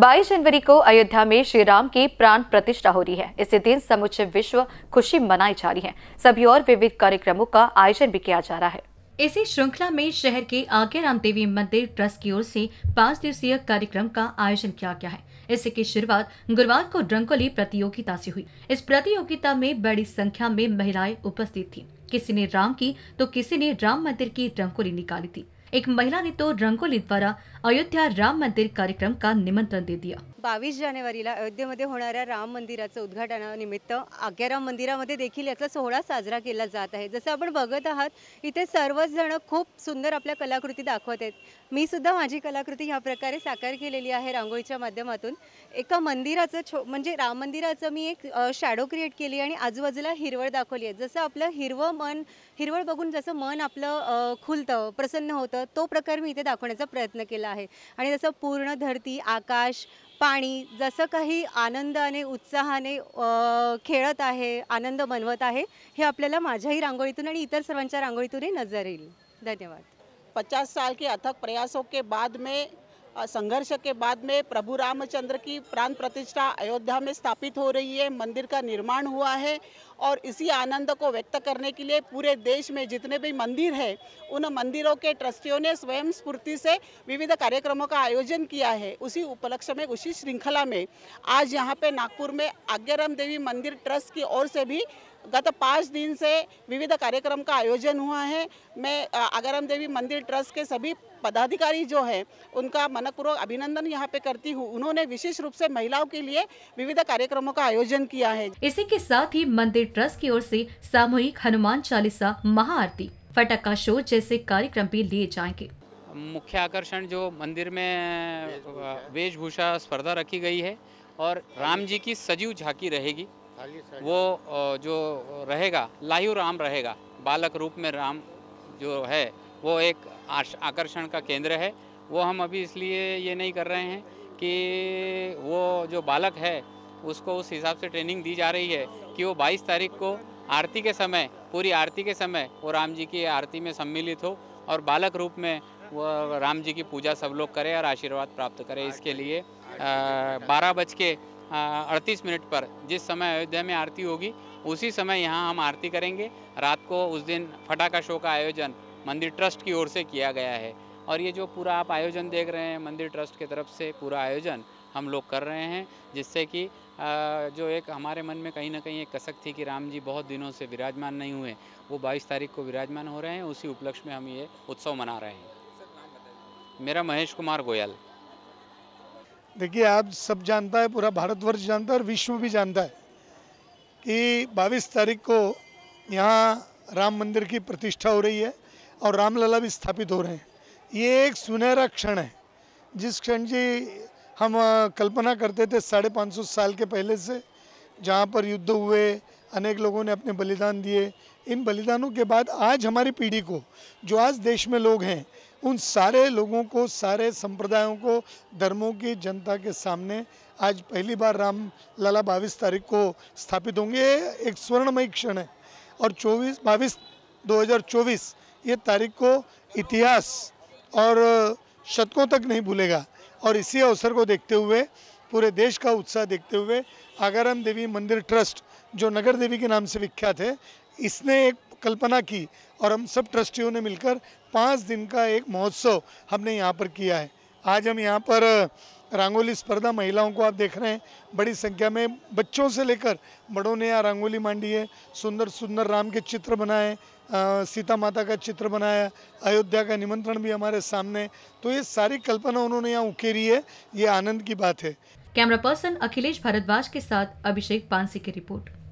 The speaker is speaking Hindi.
22 जनवरी को अयोध्या में श्री राम की प्राण प्रतिष्ठा हो रही है इसी दिन समुचे विश्व खुशी मनाई जा रही है सभी और विविध कार्यक्रमों का आयोजन भी किया जा रहा है इसी श्रृंखला में शहर के आगे राम देवी मंदिर ट्रस्ट की ओर से पांच दिवसीय कार्यक्रम का आयोजन किया गया है इसी की शुरुआत गुरुवार को रंगोली प्रतियोगिता से हुई इस प्रतियोगिता में बड़ी संख्या में महिलाएं उपस्थित थी किसी ने राम की तो किसी ने राम मंदिर की रंगोली निकाली थी एक महिला ने तो रंगोली द्वारा अयोध्या राम मंदिर कार्यक्रम का निमंत्रण दे दिया बावीस जानेवारीला अयोध्येमध्ये होणाऱ्या राम मंदिराचं उद्घाटनानिमित्त राम मंदिरामध्ये देखील याचा सोहळा साजरा केला जात आहे जसं आपण बघत आहात इथे सर्वच जण खूप सुंदर आपल्या कलाकृती दाखवत आहेत मी सुद्धा माझी कलाकृती ह्या प्रकारे साकार केलेली आहे रांगोळीच्या माध्यमातून एका मंदिराचं छो म्हणजे राम मंदिराचं मी एक शॅडो क्रिएट केली आणि आजूबाजूला हिरवळ दाखवली आहे जसं आपलं हिरवं मन हिरवळ बघून जसं मन आपलं खुलतं प्रसन्न होतं तो प्रकार मी इथे दाखवण्याचा प्रयत्न केला आहे आणि जसं पूर्ण धरती आकाश पाणी जसं काही आनंदाने उत्साहाने खेळत आहे आनंद मनवत आहे हे आपल्याला माझ्याही रांगोळीतून आणि इतर सर्वांच्या रांगोळीतूनही नजर येईल धन्यवाद पचास साल के अथक प्रयासों के बाद में संघर्ष के बाद में प्रभु रामचंद्र की प्राण प्रतिष्ठा अयोध्या में स्थापित हो रही है मंदिर का निर्माण हुआ है और इसी आनंद को व्यक्त करने के लिए पूरे देश में जितने भी मंदिर हैं उन मंदिरों के ट्रस्टियों ने स्वयं स्फूर्ति से विविध कार्यक्रमों का आयोजन किया है उसी उपलक्ष्य में उसी श्रृंखला में आज यहाँ पे नागपुर में आज्ञाराम देवी मंदिर ट्रस्ट की ओर से भी गत पाँच दिन से विविध कार्यक्रम का आयोजन हुआ है मैं आगाराम देवी मंदिर ट्रस्ट के सभी पदाधिकारी जो है उनका मनपूर्वक अभिनंदन यहाँ पे करती हूँ उन्होंने विशेष रूप से महिलाओं के लिए विविध कार्यक्रमों का आयोजन किया है इसी के साथ ही मंदिर ट्रस्ट की ओर से सामूहिक हनुमान चालीसा महाआरती फटका शो जैसे कार्यक्रम भी लिए जाएंगे मुख्य आकर्षण जो मंदिर में वेशभूषा स्पर्धा रखी गई है और राम जी की सजीव झांकी रहेगी वो जो रहेगा लायु राम रहेगा बालक रूप में राम जो है वो एक आकर्षण का केंद्र है वो हम अभी इसलिए ये नहीं कर रहे हैं कि वो जो बालक है उसको उस हिसाब से ट्रेनिंग दी जा रही है कि वो 22 तारीख को आरती के समय पूरी आरती के समय वो राम जी की आरती में सम्मिलित हो और बालक रूप में वो राम जी की पूजा सब लोग करें और आशीर्वाद प्राप्त करें इसके लिए बारह बज के हाँ, अड़तीस मिनट पर जिस समय अयोध्या में आरती होगी उसी समय यहाँ हम आरती करेंगे रात को उस दिन फटाका शो का आयोजन मंदिर ट्रस्ट की ओर से किया गया है और ये जो पूरा आप आयोजन देख रहे हैं मंदिर ट्रस्ट की तरफ से पूरा आयोजन हम लोग कर रहे हैं जिससे कि जो एक हमारे मन में कहीं ना कहीं एक कसक थी कि राम जी बहुत दिनों से विराजमान नहीं हुए वो 22 तारीख को विराजमान हो रहे हैं उसी उपलक्ष्य में हम ये उत्सव मना रहे हैं मेरा महेश कुमार गोयल देखिए आप सब जानता है पूरा भारतवर्ष जानता है और विश्व भी जानता है कि 22 तारीख को यहाँ राम मंदिर की प्रतिष्ठा हो रही है और रामलला भी स्थापित हो रहे हैं ये एक सुनहरा क्षण है जिस क्षण जी हम कल्पना करते थे साढ़े पाँच सौ साल के पहले से जहाँ पर युद्ध हुए अनेक लोगों ने अपने बलिदान दिए इन बलिदानों के बाद आज हमारी पीढ़ी को जो आज देश में लोग हैं उन सारे लोगों को सारे संप्रदायों को धर्मों की जनता के सामने आज पहली बार राम लला बाईस तारीख को स्थापित होंगे एक स्वर्णमय क्षण है और 24 बाईस 2024 ये तारीख को इतिहास और शतकों तक नहीं भूलेगा और इसी अवसर को देखते हुए पूरे देश का उत्साह देखते हुए आगाराम देवी मंदिर ट्रस्ट जो नगर देवी के नाम से विख्यात है इसने एक कल्पना की और हम सब ट्रस्टियों ने मिलकर पाँच दिन का एक महोत्सव हमने यहाँ पर किया है आज हम यहाँ पर रंगोली स्पर्धा महिलाओं को आप देख रहे हैं बड़ी संख्या में बच्चों से लेकर बड़ों ने यहाँ रंगोली मांडी है सुंदर सुंदर राम के चित्र बनाए सीता माता का चित्र बनाया अयोध्या का निमंत्रण भी हमारे सामने तो ये सारी कल्पना उन्होंने यहाँ उकेरी है ये आनंद की बात है कैमरा पर्सन अखिलेश भारद्वाज के साथ अभिषेक पांसी की रिपोर्ट